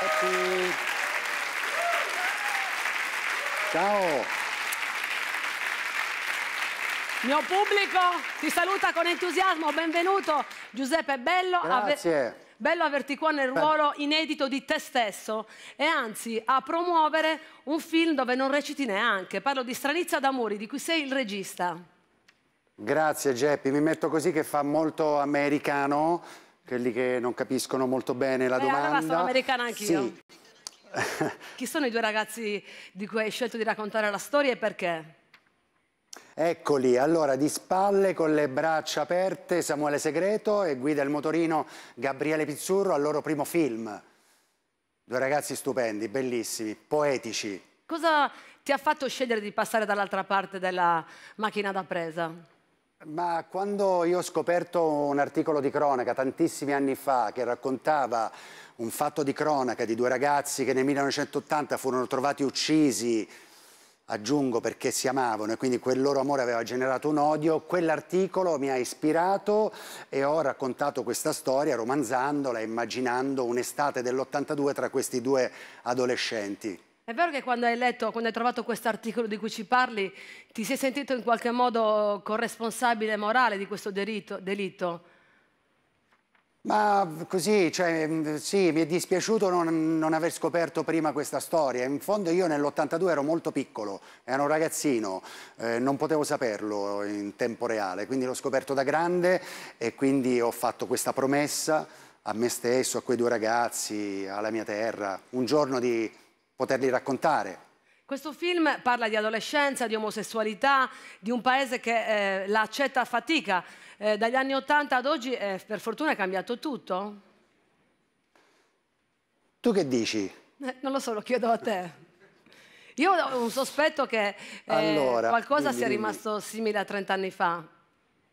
tutti. Ciao. Mio pubblico ti saluta con entusiasmo, benvenuto Giuseppe Bello. Grazie. Aver... Bello averti qua nel ruolo inedito di te stesso e anzi a promuovere un film dove non reciti neanche. Parlo di Stranizia d'Amori, di cui sei il regista. Grazie Geppi, mi metto così che fa molto americano quelli che non capiscono molto bene la eh, domanda. Allora sono americana anch'io. Sì. Chi sono i due ragazzi di cui hai scelto di raccontare la storia e perché? Eccoli, allora di spalle con le braccia aperte Samuele Segreto e guida il motorino Gabriele Pizzurro al loro primo film. Due ragazzi stupendi, bellissimi, poetici. Cosa ti ha fatto scegliere di passare dall'altra parte della macchina da presa? Ma quando io ho scoperto un articolo di cronaca tantissimi anni fa che raccontava un fatto di cronaca di due ragazzi che nel 1980 furono trovati uccisi, aggiungo perché si amavano e quindi quel loro amore aveva generato un odio, quell'articolo mi ha ispirato e ho raccontato questa storia romanzandola, immaginando un'estate dell'82 tra questi due adolescenti. È vero che quando hai letto, quando hai trovato questo articolo di cui ci parli, ti sei sentito in qualche modo corresponsabile morale di questo delitto? delitto? Ma così, cioè, mm, sì, mi è dispiaciuto non, non, aver scoperto prima questa storia. In fondo io nell'82 ero molto piccolo, ero un ragazzino, eh, non potevo saperlo in tempo reale, quindi l'ho scoperto da grande e quindi ho fatto questa promessa a me stesso, a quei due ragazzi, alla mia terra, un giorno di poterli raccontare. Questo film parla di adolescenza, di omosessualità, di un paese che eh, la accetta a fatica. Eh, dagli anni 80 ad oggi, eh, per fortuna, è cambiato tutto? Tu che dici? Eh, non lo so, lo chiedo a te. Io ho un sospetto che eh, allora, qualcosa dimmi, sia rimasto dimmi. simile a 30 anni fa.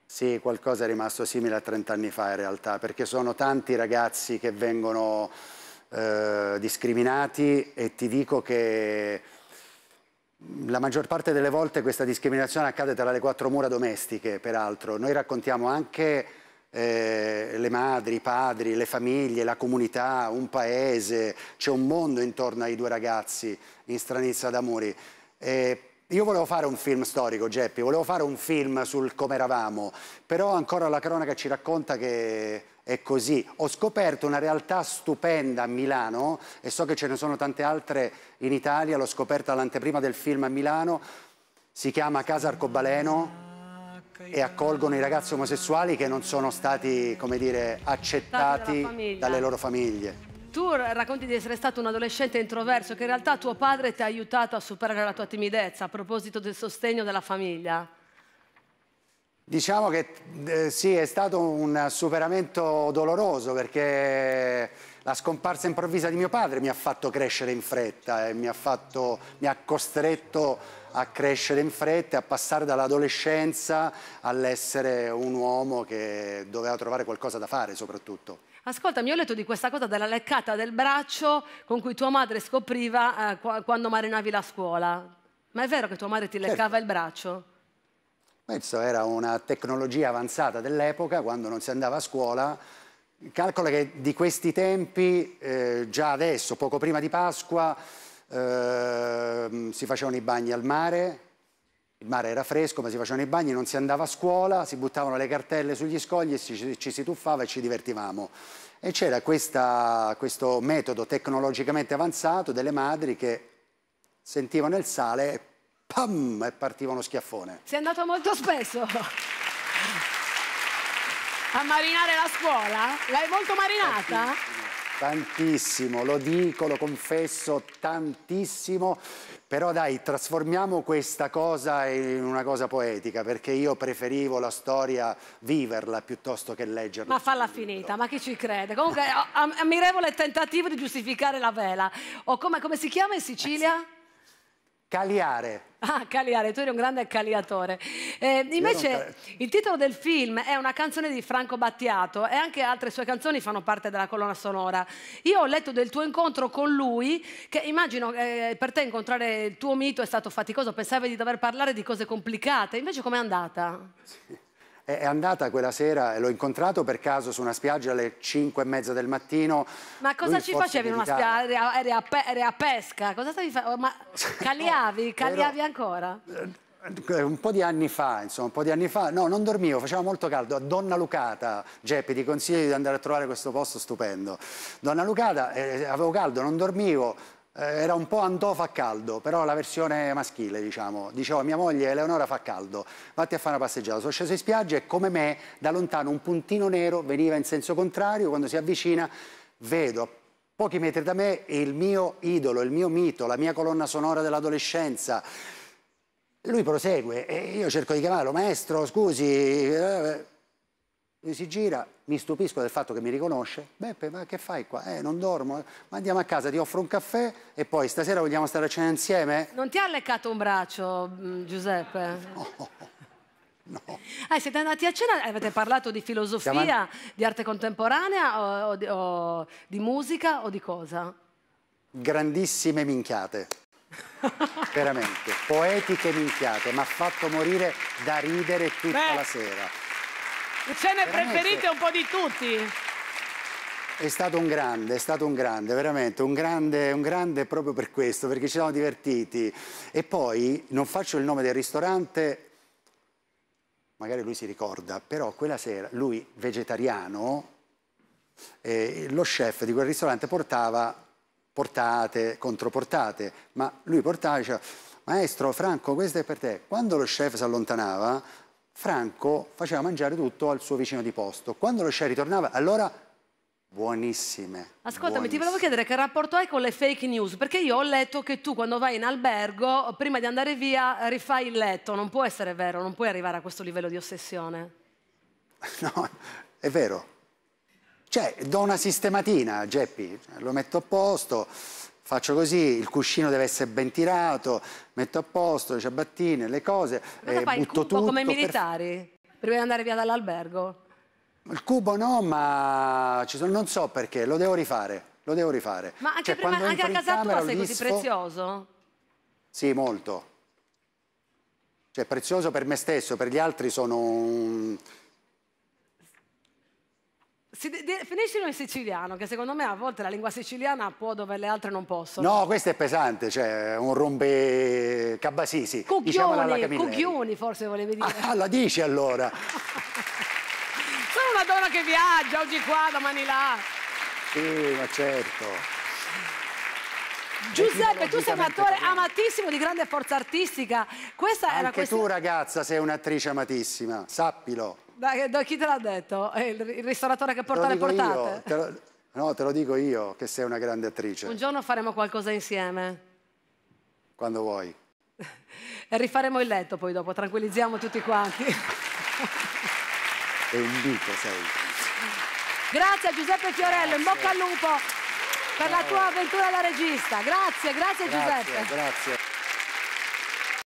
Sì, qualcosa è rimasto simile a 30 anni fa in realtà, perché sono tanti ragazzi che vengono eh, discriminati e ti dico che la maggior parte delle volte questa discriminazione accade tra le quattro mura domestiche, peraltro. Noi raccontiamo anche eh, le madri, i padri, le famiglie, la comunità, un paese, c'è un mondo intorno ai due ragazzi in Stranizza d'Amori. Io volevo fare un film storico, Geppi, volevo fare un film sul come eravamo, però ancora la cronaca ci racconta che è così. Ho scoperto una realtà stupenda a Milano e so che ce ne sono tante altre in Italia, l'ho scoperta all'anteprima del film a Milano, si chiama Casa Arcobaleno e accolgono i ragazzi omosessuali che non sono stati, come dire, accettati dalle loro famiglie tu racconti di essere stato un adolescente introverso, che in realtà tuo padre ti ha aiutato a superare la tua timidezza a proposito del sostegno della famiglia. Diciamo che eh, sì, è stato un superamento doloroso perché la scomparsa improvvisa di mio padre mi ha fatto crescere in fretta e mi ha, fatto, mi ha costretto a crescere in fretta, a passare dall'adolescenza all'essere un uomo che doveva trovare qualcosa da fare soprattutto. Ascolta, mi ho letto di questa cosa della leccata del braccio con cui tua madre scopriva eh, qu quando marinavi la scuola. Ma è vero che tua madre ti certo. leccava certo. il braccio? Questa era una tecnologia avanzata dell'epoca, quando non si andava a scuola. Calcola che di questi tempi, eh, già adesso, poco prima di Pasqua, Ehm, si facevano i bagni al mare, il mare era fresco ma si facevano i bagni, non si andava a scuola, si buttavano le cartelle sugli scogli e ci, ci si tuffava e ci divertivamo. E c'era questo metodo tecnologicamente avanzato delle madri che sentivano il sale e pam, e partiva uno schiaffone. Si è andato molto spesso a marinare la scuola? L'hai molto marinata? Sì, Tantissimo, lo dico, lo confesso, tantissimo, però dai, trasformiamo questa cosa in una cosa poetica, perché io preferivo la storia viverla piuttosto che leggerla. Ma falla finita, ma chi ci crede? Comunque, ammirevole tentativo di giustificare la vela. O come, come si chiama in Sicilia? Caliare. Ah, Caliare, tu eri un grande caliatore. Eh, invece cal il titolo del film è una canzone di Franco Battiato e anche altre sue canzoni fanno parte della colonna sonora. Io ho letto del tuo incontro con lui, che immagino eh, per te incontrare il tuo mito è stato faticoso, pensavi di dover parlare di cose complicate, invece com'è andata? Sì è andata quella sera, e l'ho incontrato per caso su una spiaggia alle 5 e mezza del mattino. Ma cosa ci facevi in una spiaggia? Eri a, pe a, pesca? Cosa stavi facendo? Ma caliavi? Caliavi ancora? Eh, un po' di anni fa, insomma, un po' di anni fa, no, non dormivo, faceva molto caldo, a Donna Lucata, Geppi, ti consiglio di andare a trovare questo posto stupendo. Donna Lucata, eh, eh avevo caldo, non dormivo, eh, era un po' andò fa caldo, però la versione maschile, diciamo. Dicevo a mia moglie Eleonora fa caldo, vatti a fare una passeggiata. Sono sceso in spiaggia e come me, da lontano un puntino nero veniva in senso contrario, quando si avvicina vedo a pochi metri da me il mio idolo, il mio mito, la mia colonna sonora dell'adolescenza. Lui prosegue e io cerco di chiamarlo, maestro, scusi eh, lui si gira, mi stupisco del fatto che mi riconosce. Beppe, ma che fai qua? Eh, non dormo. Ma andiamo a casa, ti offro un caffè e poi stasera vogliamo stare a cena insieme? Non ti ha leccato un braccio, mm, Giuseppe? No. No. Ah, siete andati a cena, avete parlato di filosofia, an... di arte contemporanea o, o, di, o, di, musica o di cosa? Grandissime minchiate. Veramente, poetiche minchiate, mi ha fatto morire da ridere tutta Beh. la sera. Ce ne veramente. preferite un po' di tutti? È stato un grande, è stato un grande, veramente, un grande, un grande proprio per questo, perché ci siamo divertiti. E poi, non faccio il nome del ristorante, magari lui si ricorda, però quella sera lui, vegetariano, eh, lo chef di quel ristorante portava portate, controportate, ma lui portava e diceva, maestro Franco, questo è per te. Quando lo chef si allontanava, Franco faceva mangiare tutto al suo vicino di posto. Quando lo chef ritornava, allora buonissime. Ascoltami, buonissime. ti volevo chiedere che rapporto hai con le fake news, perché io ho letto che tu quando vai in albergo, prima di andare via, rifai il letto. Non può essere vero, non puoi arrivare a questo livello di ossessione. No, è vero. Cioè, do una sistematina, Geppi, lo metto a posto faccio così, il cuscino deve essere ben tirato, metto a posto le ciabattine, le cose, Ma eh, fai butto il cubo come militari, per... prima di andare via dall'albergo? Il cubo no, ma sono, non so perché, lo devo rifare, lo devo rifare. Ma anche, cioè, prima, anche a casa tua sei così prezioso? Sì, molto. Cioè, prezioso per me stesso, per gli altri sono un si, di, finiscilo in siciliano, che secondo me a volte la lingua siciliana può dove le altre non possono. No, questo è pesante, cioè un rompe cabasisi. Cucchioni, cucchioni forse volevi dire. Ah, la dici allora. Sono una donna che viaggia, oggi qua, domani là. Sì, ma certo. Giuseppe, tu sei un attore proprio. amatissimo di grande forza artistica. Questa Anche era questa... tu ragazza sei un'attrice amatissima, sappilo. Dai, da, chi te l'ha detto? il, il ristoratore che porta le portate? Io, te lo, no, te lo dico io che sei una grande attrice. Un giorno faremo qualcosa insieme. Quando vuoi. e rifaremo il letto poi dopo, tranquillizziamo tutti quanti. È un dito, sei. Grazie a Giuseppe Fiorello, grazie. in bocca al lupo per la tua avventura da regista. Grazie, grazie, grazie Giuseppe. Grazie.